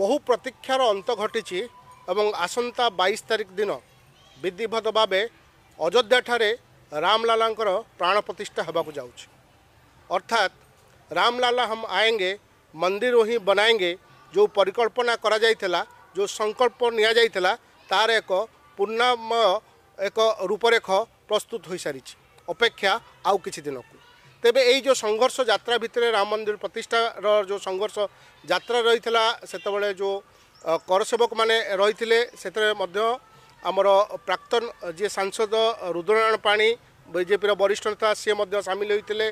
বহু প্রতীক্ষার অন্ত ঘটিছি এবং আসন্তা বাইশ তারিখ দিন বিধিবদ্ধ ভাবে অযোধ্যাঠারে রামলালাঙ্কর প্রাণ প্রতিষ্ঠা হওয়া যাচ্ছে অর্থাৎ রামলালা হম আয়েঙ্গে মন্দির হি বনায়েঙ্গে যে পরিকল্পনা করা যাই যে সংকল্প নিয়া যাই তার এক পূর্ণাময় এক রূপরেখ প্রস্তুত হয়ে সারিছে অপেক্ষা আউ কিছু দিনকু তেবে এই যে সংঘর্ষ যাত্রা ভিতরে রাম মন্দির প্রতিষ্ঠার যে সংঘর্ষ যাত্রা রয়েছে সেতবে যে করসেবক মানে রয়েছে সেতরে মধ্য আমার প্রাক্তন যে সাংসদ রুদ্রনারায়ণ পাণী ବିଜେପିର ବରିଷ୍ଠ ନେତା ସିଏ ମଧ୍ୟ ସାମିଲ ହୋଇଥିଲେ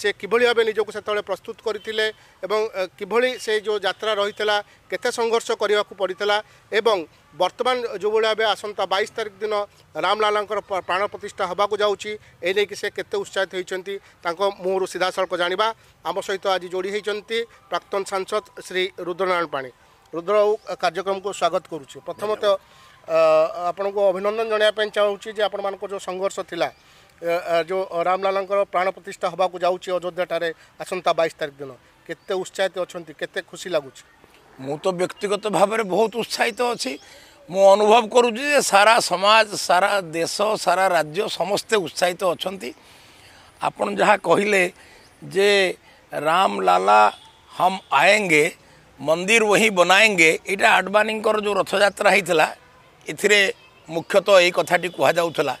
ସେ କିଭଳି ଭାବେ ନିଜକୁ ସେତେବେଳେ ପ୍ରସ୍ତୁତ କରିଥିଲେ ଏବଂ କିଭଳି ସେ ଯେଉଁ ଯାତ୍ରା ରହିଥିଲା କେତେ ସଂଘର୍ଷ କରିବାକୁ ପଡ଼ିଥିଲା ଏବଂ ବର୍ତ୍ତମାନ ଯେଉଁଭଳି ଭାବେ ଆସନ୍ତା ବାଇଶ ତାରିଖ ଦିନ ରାମଲାଲାଙ୍କର ପ୍ରାଣ ପ୍ରତିଷ୍ଠା ହେବାକୁ ଯାଉଛି ଏ ନେଇକି ସେ କେତେ ଉତ୍ସାହିତ ହୋଇଛନ୍ତି ତାଙ୍କ ମୁହଁରୁ ସିଧାସଳଖ ଜାଣିବା ଆମ ସହିତ ଆଜି ଯୋଡ଼ି ହୋଇଛନ୍ତି ପ୍ରାକ୍ତନ ସାଂସଦ ଶ୍ରୀ ରୁଦ୍ରନାରାୟଣ ପାଣି ରୁଦ୍ରବାବୁ କାର୍ଯ୍ୟକ୍ରମକୁ ସ୍ୱାଗତ କରୁଛି ପ୍ରଥମତଃ ଆପଣଙ୍କୁ ଅଭିନନ୍ଦନ ଜଣାଇବା ପାଇଁ ଚାହୁଁଛି ଯେ ଆପଣମାନଙ୍କର ଯେଉଁ ସଂଘର୍ଷ ଥିଲା ଯେଉଁ ରାମଲାଲାଙ୍କର ପ୍ରାଣ ପ୍ରତିଷ୍ଠା ହେବାକୁ ଯାଉଛି ଅଯୋଧ୍ୟାଠାରେ ଆସନ୍ତା ବାଇଶ ତାରିଖ ଦିନ କେତେ ଉତ୍ସାହିତ ଅଛନ୍ତି କେତେ ଖୁସି ଲାଗୁଛି ମୁଁ ତ ବ୍ୟକ୍ତିଗତ ଭାବରେ ବହୁତ ଉତ୍ସାହିତ ଅଛି ମୁଁ ଅନୁଭବ କରୁଛି ଯେ ସାରା ସମାଜ ସାରା ଦେଶ ସାରା ରାଜ୍ୟ ସମସ୍ତେ ଉତ୍ସାହିତ ଅଛନ୍ତି ଆପଣ ଯାହା କହିଲେ ଯେ ରାମଲାଲା ହମ୍ ଆଏଙ୍ଗେ ମନ୍ଦିର ବହିଁ ବନାଏଙ୍ଗେ ଏଇଟା ଆଡ଼ବାନୀଙ୍କର ଯେଉଁ ରଥଯାତ୍ରା ହେଇଥିଲା ଏଥିରେ ମୁଖ୍ୟତଃ ଏଇ କଥାଟି କୁହାଯାଉଥିଲା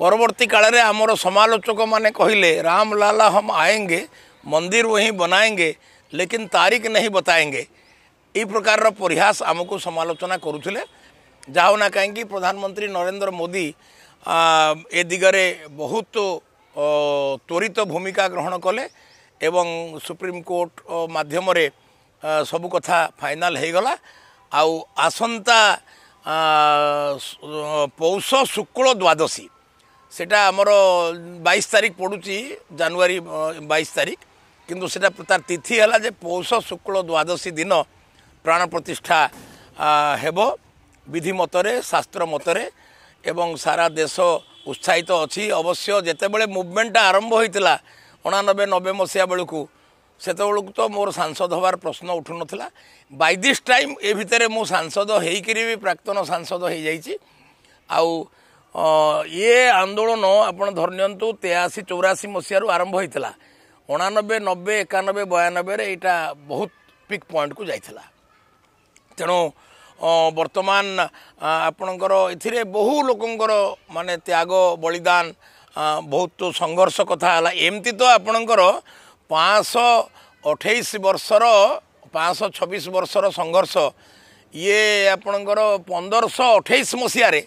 ପରବର୍ତ୍ତୀ କାଳରେ ଆମର ସମାଲୋଚକମାନେ କହିଲେ ରାମ ଲାଲା ହମ୍ ଆଏଙ୍ଗେ ମନ୍ଦିର ହିଁ ବନାଏଙ୍ଗେ ଲେକିନ୍ ତାରିଖ ନେଇ ବତାଏଙ୍ଗେ ଏଇ ପ୍ରକାରର ପରିହାସ ଆମକୁ ସମାଲୋଚନା କରୁଥିଲେ ଯାହା ନା କାହିଁକି ପ୍ରଧାନମନ୍ତ୍ରୀ ନରେନ୍ଦ୍ର ମୋଦି ଏ ଦିଗରେ ବହୁତ ତ୍ୱରିତ ଭୂମିକା ଗ୍ରହଣ କଲେ ଏବଂ ସୁପ୍ରିମକୋର୍ଟ ମାଧ୍ୟମରେ ସବୁ କଥା ଫାଇନାଲ୍ ହୋଇଗଲା ଆଉ ଆସନ୍ତା ପୌଷ ଶୁକ୍ଳ ଦ୍ୱାଦଶୀ সেটা আমার বাইশ তারিখ পড়ুছি জানুয়ারি বাইশ তারিখ কিন্তু সেটা তার তিথি হলা যে পৌষ শুক্ল দ্বাদশী দিন প্রাণ প্রতিষ্ঠা ହେବ ବିଧି ମତରେ ଶାସ୍ତ୍ର ମତରେ ଏବଂ ସାରା ଦେଶ ଉତ୍ସାହିତ ଅଛି ଅବଶ୍ୟ ଯେତେବେଳେ ମୁଭମେଣ୍ଟଟା ଆରମ୍ଭ ହୋଇଥିଲା ଅଣାନବେ ନବେ ମସିହା ବେଳକୁ ସେତେବେଳକୁ ତ ମୋର ସାଂସଦ ହେବାର ପ୍ରଶ୍ନ ଉଠୁନଥିଲା ବାଇ ଦିସ୍ ଟାଇମ୍ ଏ ଭିତରେ ମୁଁ ସାଂସଦ ହେଇକିରି ବି ପ୍ରାକ୍ତନ ସାଂସଦ ହେଇଯାଇଛି ଆଉ ଇଏ ଆନ୍ଦୋଳନ ଆପଣ ଧରି ନିଅନ୍ତୁ ତେୟାଅଶୀ ଚଉରାଅଶୀ ମସିହାରୁ ଆରମ୍ଭ ହୋଇଥିଲା ଅଣାନବେ ନବେ ଏକାନବେ ବୟାନବେରେ ଏଇଟା ବହୁତ ପିକ୍ ପଏଣ୍ଟକୁ ଯାଇଥିଲା ତେଣୁ ବର୍ତ୍ତମାନ ଆପଣଙ୍କର ଏଥିରେ ବହୁ ଲୋକଙ୍କର ମାନେ ତ୍ୟାଗ ବଳିଦାନ ବହୁତ ସଂଘର୍ଷ କଥା ହେଲା ଏମିତି ତ ଆପଣଙ୍କର ପାଞ୍ଚଶହ ଅଠେଇଶ ବର୍ଷର ପାଞ୍ଚଶହ ଛବିଶ ବର୍ଷର ସଂଘର୍ଷ ଇଏ ଆପଣଙ୍କର ପନ୍ଦରଶହ ଅଠେଇଶ ମସିହାରେ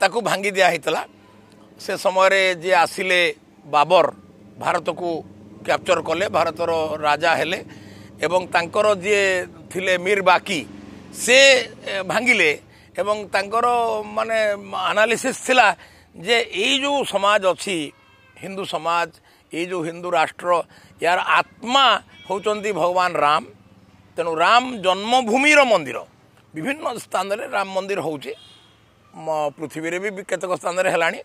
ତାକୁ ଭାଙ୍ଗି ଦିଆହେଇଥିଲା ସେ ସମୟରେ ଯିଏ ଆସିଲେ ବାବର ଭାରତକୁ କ୍ୟାପ୍ଚର କଲେ ଭାରତର ରାଜା ହେଲେ ଏବଂ ତାଙ୍କର ଯିଏ ଥିଲେ ମୀର ବାକି ସେ ଭାଙ୍ଗିଲେ ଏବଂ ତାଙ୍କର ମାନେ ଆନାଲିସିସ୍ ଥିଲା ଯେ ଏଇ ଯେଉଁ ସମାଜ ଅଛି ହିନ୍ଦୁ ସମାଜ ଏଇ ଯେଉଁ ହିନ୍ଦୁ ରାଷ୍ଟ୍ର ୟାର ଆତ୍ମା ହେଉଛନ୍ତି ଭଗବାନ ରାମ ତେଣୁ ରାମ ଜନ୍ମଭୂମିର ମନ୍ଦିର ବିଭିନ୍ନ ସ୍ଥାନରେ ରାମ ମନ୍ଦିର ହେଉଛି ପୃଥିବୀରେ ବି କେତେକ ସ୍ଥାନରେ ହେଲାଣି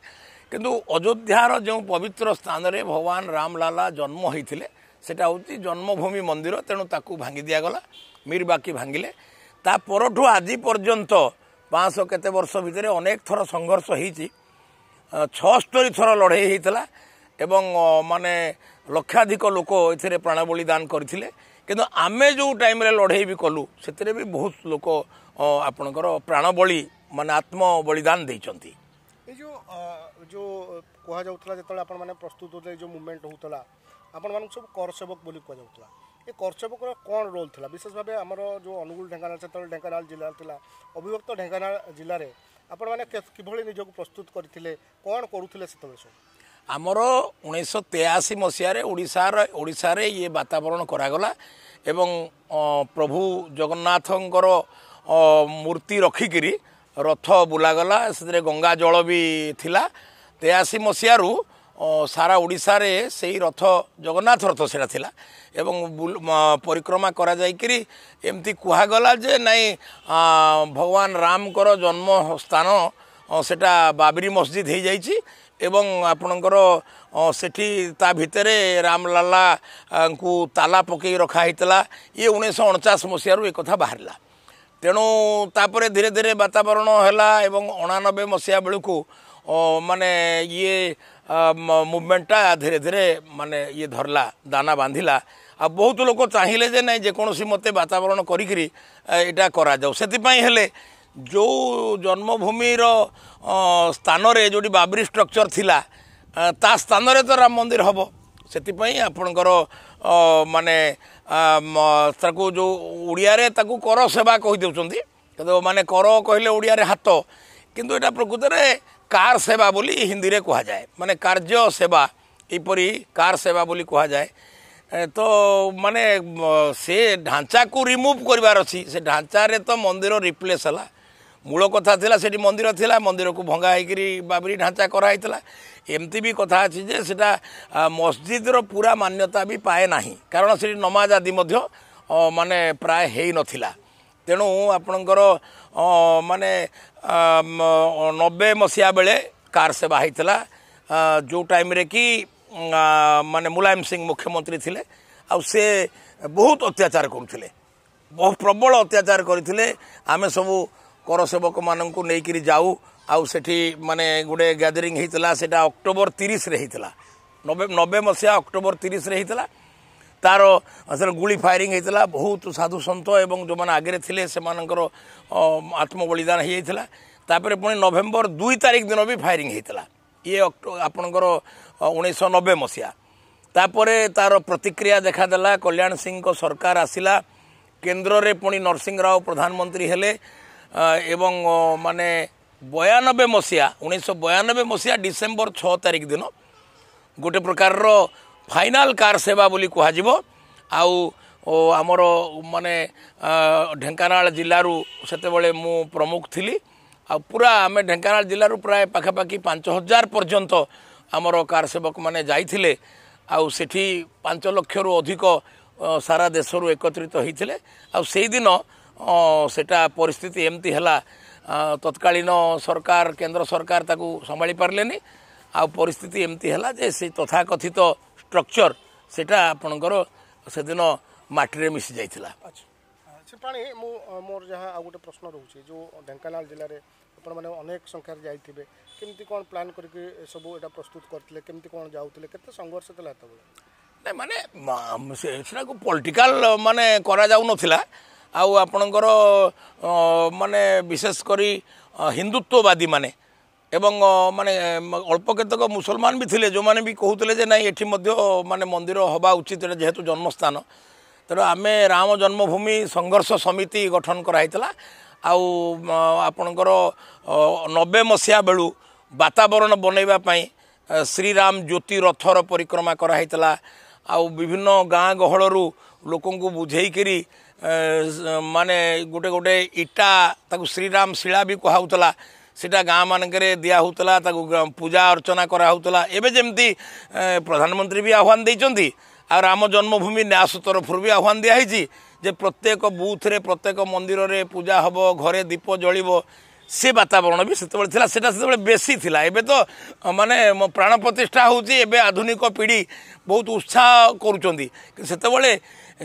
କିନ୍ତୁ ଅଯୋଧ୍ୟାର ଯେଉଁ ପବିତ୍ର ସ୍ଥାନରେ ଭଗବାନ ରାମଲାଲା ଜନ୍ମ ହୋଇଥିଲେ ସେଟା ହେଉଛି ଜନ୍ମଭୂମି ମନ୍ଦିର ତେଣୁ ତାକୁ ଭାଙ୍ଗି ଦିଆଗଲା ମିର୍ ବାକି ଭାଙ୍ଗିଲେ ତା ପରଠୁ ଆଜି ପର୍ଯ୍ୟନ୍ତ ପାଞ୍ଚଶହ କେତେ ବର୍ଷ ଭିତରେ ଅନେକ ଥର ସଂଘର୍ଷ ହୋଇଛି ଛଅସ୍ତରି ଥର ଲଢ଼େଇ ହୋଇଥିଲା ଏବଂ ମାନେ ଲକ୍ଷାଧିକ ଲୋକ ଏଥିରେ ପ୍ରାଣ ବଳିଦାନ କରିଥିଲେ କିନ୍ତୁ ଆମେ ଯେଉଁ ଟାଇମ୍ରେ ଲଢ଼େଇ ବି କଲୁ ସେଥିରେ ବି ବହୁତ ଲୋକ ଆପଣଙ୍କର ପ୍ରାଣବଳୀ ମାନେ ଆତ୍ମ ବଳିଦାନ ଦେଇଛନ୍ତି ଏ ଯେଉଁ ଯେଉଁ କୁହାଯାଉଥିଲା ଯେତେବେଳେ ଆପଣମାନେ ପ୍ରସ୍ତୁତ ହେଉଥିଲେ ଯେଉଁ ମୁଭମେଣ୍ଟ ହେଉଥିଲା ଆପଣମାନଙ୍କୁ ସବୁ କର ସେବକ ବୋଲି କୁହାଯାଉଥିଲା ଏ କର ସେବକର କ'ଣ ରୋଲ୍ ଥିଲା ବିଶେଷ ଭାବେ ଆମର ଯେଉଁ ଅନୁଗୁଳ ଢେଙ୍କାନାଳ ସେତେବେଳେ ଢେଙ୍କାନାଳ ଜିଲ୍ଲା ଥିଲା ଅବିଭକ୍ତ ଢେଙ୍କାନାଳ ଜିଲ୍ଲାରେ ଆପଣମାନେ କିଭଳି ନିଜକୁ ପ୍ରସ୍ତୁତ କରିଥିଲେ କ'ଣ କରୁଥିଲେ ସେତେବେଳେ ସବୁ ଆମର ଉଣେଇଶହ ତେୟାଅଶୀ ମସିହାରେ ଓଡ଼ିଶାର ଓଡ଼ିଶାରେ ଇଏ ବାତାବରଣ କରାଗଲା ଏବଂ ପ୍ରଭୁ ଜଗନ୍ନାଥଙ୍କର ମୂର୍ତ୍ତି ରଖିକିରି ରଥ ବୁଲାଗଲା ସେଥିରେ ଗଙ୍ଗା ଜଳ ବି ଥିଲା ତେୟାଅଶୀ ମସିହାରୁ ସାରା ଓଡ଼ିଶାରେ ସେଇ ରଥ ଜଗନ୍ନାଥ ରଥ ସେଇଟା ଥିଲା ଏବଂ ପରିକ୍ରମା କରାଯାଇକିରି ଏମିତି କୁହାଗଲା ଯେ ନାଇଁ ଭଗବାନ ରାମଙ୍କର ଜନ୍ମ ସ୍ଥାନ ସେଇଟା ବାବରି ମସଜିଦ୍ ହୋଇଯାଇଛି ଏବଂ ଆପଣଙ୍କର ସେଠି ତା ଭିତରେ ରାମଲାଲାଙ୍କୁ ତାଲା ପକେଇ ରଖା ହେଇଥିଲା ଇଏ ଉଣେଇଶହ ଅଣଚାଶ ମସିହାରୁ ଏ କଥା ବାହାରିଲା ତେଣୁ ତାପରେ ଧୀରେ ଧୀରେ ବାତାବରଣ ହେଲା ଏବଂ ଅଣାନବେ ମସିହା ବେଳକୁ ମାନେ ଇଏ ମୁଭମେଣ୍ଟଟା ଧୀରେ ଧୀରେ ମାନେ ଇଏ ଧରିଲା ଦାନା ବାନ୍ଧିଲା ଆଉ ବହୁତ ଲୋକ ଚାହିଁଲେ ଯେ ନାଇଁ ଯେକୌଣସି ମୋତେ ବାତାବରଣ କରିକିରି ଏଇଟା କରାଯାଉ ସେଥିପାଇଁ ହେଲେ ଯେଉଁ ଜନ୍ମଭୂମିର ସ୍ଥାନରେ ଯେଉଁଠି ବାବରି ଷ୍ଟ୍ରକ୍ଚର୍ ଥିଲା ତା ସ୍ଥାନରେ ତ ରାମ ମନ୍ଦିର ହେବ ସେଥିପାଇଁ ଆପଣଙ୍କର ମାନେ ତାକୁ ଯେଉଁ ଓଡ଼ିଆରେ ତାକୁ କର ସେବା କହିଦେଉଛନ୍ତି କିନ୍ତୁ ମାନେ କର କହିଲେ ଓଡ଼ିଆରେ ହାତ କିନ୍ତୁ ଏଇଟା ପ୍ରକୃତରେ କାର୍ ସେବା ବୋଲି ହିନ୍ଦୀରେ କୁହାଯାଏ ମାନେ କାର୍ଯ୍ୟ ସେବା ଏହିପରି କାର୍ ସେବା ବୋଲି କୁହାଯାଏ ତ ମାନେ ସେ ଢାଞ୍ଚାକୁ ରିମୁଭ୍ କରିବାର ଅଛି ସେ ଢାଞ୍ଚାରେ ତ ମନ୍ଦିର ରିପ୍ଲେସ୍ ହେଲା ମୂଳ କଥା ଥିଲା ସେଠି ମନ୍ଦିର ଥିଲା ମନ୍ଦିରକୁ ଭଙ୍ଗା ହେଇକିରି ବାବରି ଢାଞ୍ଚା କରାହେଇଥିଲା ଏମିତି ବି କଥା ଅଛି ଯେ ସେଇଟା ମସଜିଦ୍ର ପୁରା ମାନ୍ୟତା ବି ପାଏ ନାହିଁ କାରଣ ସେଠି ନମାଜ ଆଦି ମଧ୍ୟ ମାନେ ପ୍ରାୟ ହେଇନଥିଲା ତେଣୁ ଆପଣଙ୍କର ମାନେ ନବେ ମସିହା ବେଳେ କାର୍ ସେବା ହେଇଥିଲା ଯେଉଁ ଟାଇମ୍ରେ କି ମାନେ ମୁଲାୟମ ସିଂ ମୁଖ୍ୟମନ୍ତ୍ରୀ ଥିଲେ ଆଉ ସେ ବହୁତ ଅତ୍ୟାଚାର କରୁଥିଲେ ବହୁ ପ୍ରବଳ ଅତ୍ୟାଚାର କରିଥିଲେ ଆମେ ସବୁ କରସେବକମାନଙ୍କୁ ନେଇକରି ଯାଉ ଆଉ ସେଠି ମାନେ ଗୋଟେ ଗ୍ୟାଦରିଂ ହେଇଥିଲା ସେଟା ଅକ୍ଟୋବର ତିରିଶରେ ହେଇଥିଲା ନବେ ନବେ ମସିହା ଅକ୍ଟୋବର ତିରିଶରେ ହେଇଥିଲା ତାର ସେଟା ଗୁଳି ଫାୟାରିଂ ହେଇଥିଲା ବହୁତ ସାଧୁସନ୍ଥ ଏବଂ ଯେଉଁମାନେ ଆଗରେ ଥିଲେ ସେମାନଙ୍କର ଆତ୍ମବଳିଦାନ ହେଇଯାଇଥିଲା ତାପରେ ପୁଣି ନଭେମ୍ବର ଦୁଇ ତାରିଖ ଦିନ ବି ଫାୟାରିଂ ହେଇଥିଲା ଇଏ ଆପଣଙ୍କର ଉଣେଇଶହ ନବେ ମସିହା ତାପରେ ତାର ପ୍ରତିକ୍ରିୟା ଦେଖାଦେଲା କଲ୍ୟାଣ ସିଂଙ୍କ ସରକାର ଆସିଲା କେନ୍ଦ୍ରରେ ପୁଣି ନରସିଂହ ରାଓ ପ୍ରଧାନମନ୍ତ୍ରୀ ହେଲେ এবং ମାନେ ବୟାନବେ ମସିହା ଉଣେଇଶହ ବୟାନବେ ମସିହା ଡିସେମ୍ବର ଛଅ ତାରିଖ ଦିନ ଗୋଟେ ପ୍ରକାରର ଫାଇନାଲ୍ କାର୍ ସେବା ବୋଲି କୁହାଯିବ ଆଉ ଆମର ମାନେ ଢେଙ୍କାନାଳ ଜିଲ୍ଲାରୁ ସେତେବେଳେ ମୁଁ ପ୍ରମୁଖ ଥିଲି ଆଉ ପୁରା ଆମେ ଢେଙ୍କାନାଳ ଜିଲ୍ଲାରୁ ପ୍ରାୟ ପାଖାପାଖି ପାଞ୍ଚ ହଜାର ପର୍ଯ୍ୟନ୍ତ ଆମର କାର୍ ସେବକମାନେ ଯାଇଥିଲେ ଆଉ ସେଠି ପାଞ୍ଚ ଲକ୍ଷରୁ ଅଧିକ ସାରା ଦେଶରୁ ଏକତ୍ରିତ ହୋଇଥିଲେ ଆଉ ସେଇଦିନ ସେଟା ପରିସ୍ଥିତି ଏମିତି ହେଲା ତତ୍କାଳୀନ ସରକାର କେନ୍ଦ୍ର ସରକାର ତାକୁ ସମ୍ଭାଳି ପାରିଲେନି ଆଉ ପରିସ୍ଥିତି ଏମିତି ହେଲା ଯେ ସେ ତଥାକଥିତ ଷ୍ଟ୍ରକ୍ଚର୍ ସେଇଟା ଆପଣଙ୍କର ସେଦିନ ମାଟିରେ ମିଶିଯାଇଥିଲା ପାଣି ମୁଁ ମୋର ଯାହା ଆଉ ଗୋଟେ ପ୍ରଶ୍ନ ରହୁଛି ଯେଉଁ ଢେଙ୍କାନାଳ ଜିଲ୍ଲାରେ ଆପଣମାନେ ଅନେକ ସଂଖ୍ୟାରେ ଯାଇଥିବେ କେମିତି କ'ଣ ପ୍ଲାନ୍ କରିକି ଏସବୁ ଏଇଟା ପ୍ରସ୍ତୁତ କରିଥିଲେ କେମିତି କ'ଣ ଯାଉଥିଲେ କେତେ ସଂଘର୍ଷ ଥିଲା ଏତେବେଳେ ନାଇଁ ମାନେ ସେଟାକୁ ପଲିଟିକାଲ୍ ମାନେ କରାଯାଉନଥିଲା ଆଉ ଆପଣଙ୍କର ମାନେ ବିଶେଷ କରି ହିନ୍ଦୁତ୍ୱବାଦୀମାନେ ଏବଂ ମାନେ ଅଳ୍ପ କେତେକ ମୁସଲମାନ ବି ଥିଲେ ଯେଉଁମାନେ ବି କହୁଥିଲେ ଯେ ନାହିଁ ଏଠି ମଧ୍ୟ ମାନେ ମନ୍ଦିର ହେବା ଉଚିତ ଏଇଟା ଯେହେତୁ ଜନ୍ମସ୍ଥାନ ତେଣୁ ଆମେ ରାମ ଜନ୍ମଭୂମି ସଂଘର୍ଷ ସମିତି ଗଠନ କରାହେଇଥିଲା ଆଉ ଆପଣଙ୍କର ନବେ ମସିହା ବେଳୁ ବାତାବରଣ ବନେଇବା ପାଇଁ ଶ୍ରୀରାମ ଜ୍ୟୋତି ରଥର ପରିକ୍ରମା କରାହେଇଥିଲା ଆଉ ବିଭିନ୍ନ ଗାଁ ଗହଳରୁ ଲୋକଙ୍କୁ ବୁଝେଇକିରି ମାନେ ଗୋଟେ ଗୋଟେ ଇଟା ତାକୁ ଶ୍ରୀରାମ ଶିଳା ବି କୁହାହେଉଥିଲା ସେଇଟା ଗାଁମାନଙ୍କରେ ଦିଆହେଉଥିଲା ତାକୁ ପୂଜା ଅର୍ଚ୍ଚନା କରାହେଉଥିଲା ଏବେ ଯେମିତି ପ୍ରଧାନମନ୍ତ୍ରୀ ବି ଆହ୍ୱାନ ଦେଇଛନ୍ତି ଆଉ ରାମ ଜନ୍ମଭୂମି ନ୍ୟାସ ତରଫରୁ ବି ଆହ୍ୱାନ ଦିଆହେଇଛି ଯେ ପ୍ରତ୍ୟେକ ବୁଥରେ ପ୍ରତ୍ୟେକ ମନ୍ଦିରରେ ପୂଜା ହେବ ଘରେ ଦୀପ ଜଳିବ ସେ ବାତାବରଣ ବି ସେତେବେଳେ ଥିଲା ସେଟା ସେତେବେଳେ ବେଶୀ ଥିଲା ଏବେ ତ ମାନେ ମୋ ପ୍ରାଣ ପ୍ରତିଷ୍ଠା ହେଉଛି ଏବେ ଆଧୁନିକ ପିଢ଼ି ବହୁତ ଉତ୍ସାହ କରୁଛନ୍ତି ସେତେବେଳେ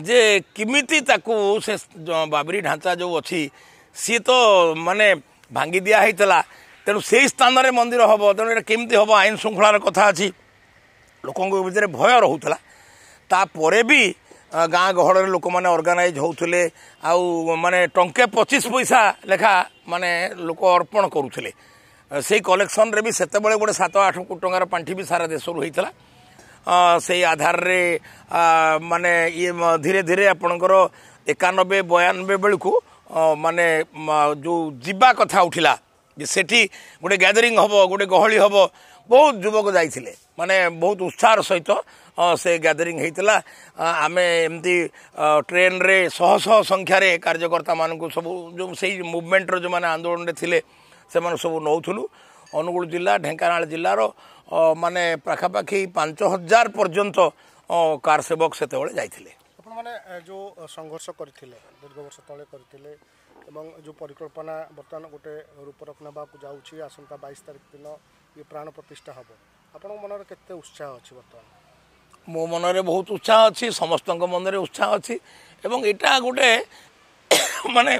ଯେ କେମିତି ତାକୁ ସେ ବାବରି ଢାଞ୍ଚା ଯେଉଁ ଅଛି ସିଏ ତ ମାନେ ଭାଙ୍ଗି ଦିଆ ହେଇଥିଲା ତେଣୁ ସେହି ସ୍ଥାନରେ ମନ୍ଦିର ହେବ ତେଣୁ ଏଇଟା କେମିତି ହେବ ଆଇନ ଶୃଙ୍ଖଳାର କଥା ଅଛି ଲୋକଙ୍କ ଭିତରେ ଭୟ ରହୁଥିଲା ତାପରେ ବି ଗାଁ ଗହଳରେ ଲୋକମାନେ ଅର୍ଗାନାଇଜ୍ ହେଉଥିଲେ ଆଉ ମାନେ ଟଙ୍କେ ପଚିଶ ପଇସା ଲେଖା ମାନେ ଲୋକ ଅର୍ପଣ କରୁଥିଲେ ସେଇ କଲେକ୍ସନରେ ବି ସେତେବେଳେ ଗୋଟେ ସାତ ଆଠ କୋଟି ଟଙ୍କାର ପାଣ୍ଠି ବି ସାରା ଦେଶରୁ ହେଇଥିଲା ସେଇ ଆଧାରରେ ମାନେ ଇଏ ଧୀରେ ଧୀରେ ଆପଣଙ୍କର ଏକାନବେ ବୟାନବେ ବେଳକୁ ମାନେ ଯେଉଁ ଯିବା କଥା ଉଠିଲା ଯେ ସେଠି ଗୋଟେ ଗ୍ୟାଦରିଂ ହେବ ଗୋଟେ ଗହଳି ହେବ ବହୁତ ଯୁବକ ଯାଇଥିଲେ ମାନେ ବହୁତ ଉତ୍ସାହର ସହିତ ସେ ଗ୍ୟାଦରିଂ ହେଇଥିଲା ଆମେ ଏମିତି ଟ୍ରେନ୍ରେ ଶହ ଶହ ସଂଖ୍ୟାରେ କାର୍ଯ୍ୟକର୍ତ୍ତାମାନଙ୍କୁ ସବୁ ଯେଉଁ ସେଇ ମୁଭମେଣ୍ଟର ଯେଉଁମାନେ ଆନ୍ଦୋଳନରେ ଥିଲେ ସେମାନେ ସବୁ ନେଉଥିଲୁ ଅନୁଗୁଳ ଜିଲ୍ଲା ଢେଙ୍କାନାଳ ଜିଲ୍ଲାର ମାନେ ପାଖାପାଖି ପାଞ୍ଚ ହଜାର ପର୍ଯ୍ୟନ୍ତ କାର୍ ସେବକ ସେତେବେଳେ ଯାଇଥିଲେ ଆପଣମାନେ ଯେଉଁ ସଂଘର୍ଷ କରିଥିଲେ ଦୀର୍ଘ ବର୍ଷ ତଳେ କରିଥିଲେ ଏବଂ ଯେଉଁ ପରିକଳ୍ପନା ବର୍ତ୍ତମାନ ଗୋଟେ ରୂପରେଖ ନେବାକୁ ଯାଉଛି ଆସନ୍ତା ବାଇଶ ତାରିଖ ଦିନ ଇଏ ପ୍ରାଣ ପ୍ରତିଷ୍ଠା ହେବ ଆପଣଙ୍କ ମନରେ କେତେ ଉତ୍ସାହ ଅଛି ବର୍ତ୍ତମାନ ମୋ ମନରେ ବହୁତ ଉତ୍ସାହ ଅଛି ସମସ୍ତଙ୍କ ମନରେ ଉତ୍ସାହ ଅଛି ଏବଂ ଏଇଟା ଗୋଟେ ମାନେ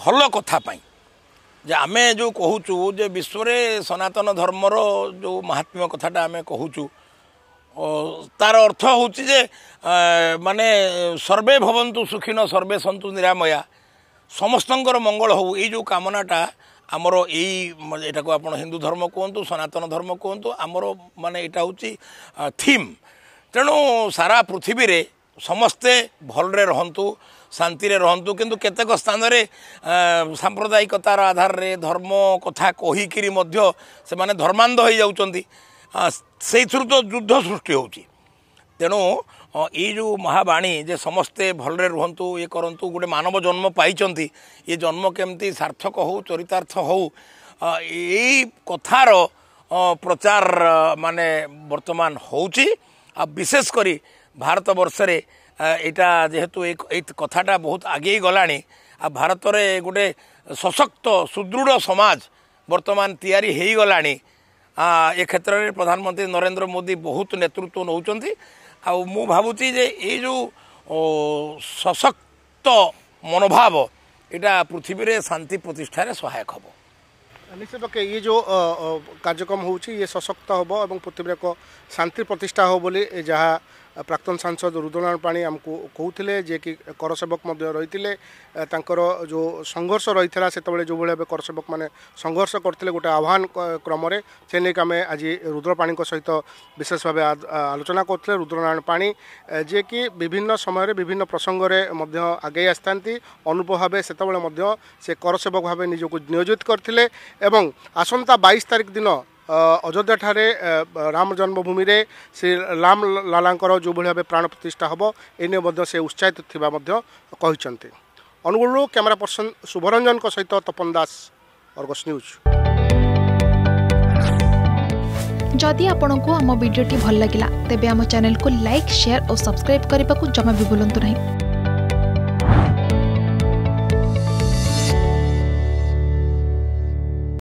ଭଲ କଥା ପାଇଁ ଯେ ଆମେ ଯେଉଁ କହୁଛୁ ଯେ ବିଶ୍ୱରେ ସନାତନ ଧର୍ମର ଯେଉଁ ମହାତ୍ମ୍ୟ କଥାଟା ଆମେ କହୁଛୁ ତାର ଅର୍ଥ ହେଉଛି ଯେ ମାନେ ସର୍ବେ ଭବନ୍ତୁ ସୁଖୀନ ସର୍ବେ ସନ୍ତୁ ନିରାମୟା ସମସ୍ତଙ୍କର ମଙ୍ଗଳ ହେଉ ଏଇ ଯେଉଁ କାମନାଟା ଆମର ଏଇ ଏଇଟାକୁ ଆପଣ ହିନ୍ଦୁ ଧର୍ମ କୁହନ୍ତୁ ସନାତନ ଧର୍ମ କୁହନ୍ତୁ ଆମର ମାନେ ଏଇଟା ହେଉଛି ଥିମ୍ ତେଣୁ ସାରା ପୃଥିବୀରେ ସମସ୍ତେ ଭଲରେ ରହନ୍ତୁ ଶାନ୍ତିରେ ରହନ୍ତୁ କିନ୍ତୁ କେତେକ ସ୍ଥାନରେ ସାମ୍ପ୍ରଦାୟିକତାର ଆଧାରରେ ଧର୍ମ କଥା କହିକିରି ମଧ୍ୟ ସେମାନେ ଧର୍ମାନ୍ଧ ହୋଇଯାଉଛନ୍ତି ସେଇଥିରୁ ତ ଯୁଦ୍ଧ ସୃଷ୍ଟି ହେଉଛି ତେଣୁ ଏଇ ଯେଉଁ ମହାବାଣୀ ଯେ ସମସ୍ତେ ଭଲରେ ରୁହନ୍ତୁ ଇଏ କରନ୍ତୁ ଗୋଟେ ମାନବ ଜନ୍ମ ପାଇଛନ୍ତି ଏ ଜନ୍ମ କେମିତି ସାର୍ଥକ ହେଉ ଚରିତାର୍ଥ ହେଉ ଏଇ କଥାର ପ୍ରଚାର ମାନେ ବର୍ତ୍ତମାନ ହେଉଛି ଆଉ ବିଶେଷ କରି ଭାରତବର୍ଷରେ ଏଇଟା ଯେହେତୁ ଏଇ କଥାଟା ବହୁତ ଆଗେଇ ଗଲାଣି ଆଉ ଭାରତରେ ଗୋଟେ ସଶକ୍ତ ସୁଦୃଢ଼ ସମାଜ ବର୍ତ୍ତମାନ ତିଆରି ହୋଇଗଲାଣି ଏ କ୍ଷେତ୍ରରେ ପ୍ରଧାନମନ୍ତ୍ରୀ ନରେନ୍ଦ୍ର ମୋଦି ବହୁତ ନେତୃତ୍ୱ ନେଉଛନ୍ତି ଆଉ ମୁଁ ଭାବୁଛି ଯେ ଏଇ ଯେଉଁ ସଶକ୍ତ ମନୋଭାବ ଏଇଟା ପୃଥିବୀରେ ଶାନ୍ତି ପ୍ରତିଷ୍ଠାରେ ସହାୟକ ହେବ ନିଶ୍ଚିତ ପକ୍ଷେ ଇଏ ଯେଉଁ କାର୍ଯ୍ୟକ୍ରମ ହେଉଛି ଇଏ ସଶକ୍ତ ହେବ ଏବଂ ପୃଥିବୀରେ ଏକ ଶାନ୍ତି ପ୍ରତିଷ୍ଠା ହେବ ବୋଲି ଯାହା প্রাক্তন ସାଂସଦ ରୁଦ୍ରନାରାୟଣ ପାଣି ଆମକୁ କହୁଥିଲେ ଯିଏକି କରସେବକ ମଧ୍ୟ ରହିଥିଲେ ତାଙ୍କର ଯେଉଁ ସଂଘର୍ଷ ରହିଥିଲା ସେତେବେଳେ ଯେଉଁଭଳି ଭାବେ କରସେବକମାନେ ସଂଘର୍ଷ କରିଥିଲେ ଗୋଟେ ଆହ୍ୱାନ କ୍ରମରେ ସେ ନେଇକି ଆମେ ଆଜି ରୁଦ୍ର ପାଣିଙ୍କ ସହିତ ବିଶେଷ ଭାବେ ଆଲୋଚନା କରୁଥିଲେ ରୁଦ୍ରନାରାୟଣ ପାଣି ଯିଏକି ବିଭିନ୍ନ ସମୟରେ ବିଭିନ୍ନ ପ୍ରସଙ୍ଗରେ ମଧ୍ୟ ଆଗେଇ ଆସିଥାନ୍ତି ଅନୁଭବ ଭାବେ ସେତେବେଳେ ମଧ୍ୟ ସେ କରସେବକ ଭାବେ ନିଜକୁ ନିୟୋଜିତ କରିଥିଲେ ଏବଂ ଆସନ୍ତା ବାଇଶ ତାରିଖ ଦିନ ଅଯୋଧ୍ୟାଠାରେ ରାମ ଜନ୍ମଭୂମିରେ ଶ୍ରୀ ରାମ ଲାଲାଙ୍କର ଯେଉଁଭଳି ଭାବେ ପ୍ରାଣ ପ୍ରତିଷ୍ଠା ହେବ ଏ ନେଇ ମଧ୍ୟ ସେ ଉତ୍ସାହିତ ଥିବା ମଧ୍ୟ କହିଛନ୍ତି ଅନୁଗୁଳରୁ କ୍ୟାମେରା ପର୍ସନ ଶୁଭରଞ୍ଜନଙ୍କ ସହିତ ତପନ ଦାସ ଅର୍ଗସ୍ ନ୍ୟୁଜ୍ ଯଦି ଆପଣଙ୍କୁ ଆମ ଭିଡ଼ିଓଟି ଭଲ ଲାଗିଲା ତେବେ ଆମ ଚ୍ୟାନେଲକୁ ଲାଇକ୍ ସେୟାର ଓ ସବସ୍କ୍ରାଇବ୍ କରିବାକୁ ଜମା ବି ଭୁଲନ୍ତୁ ନାହିଁ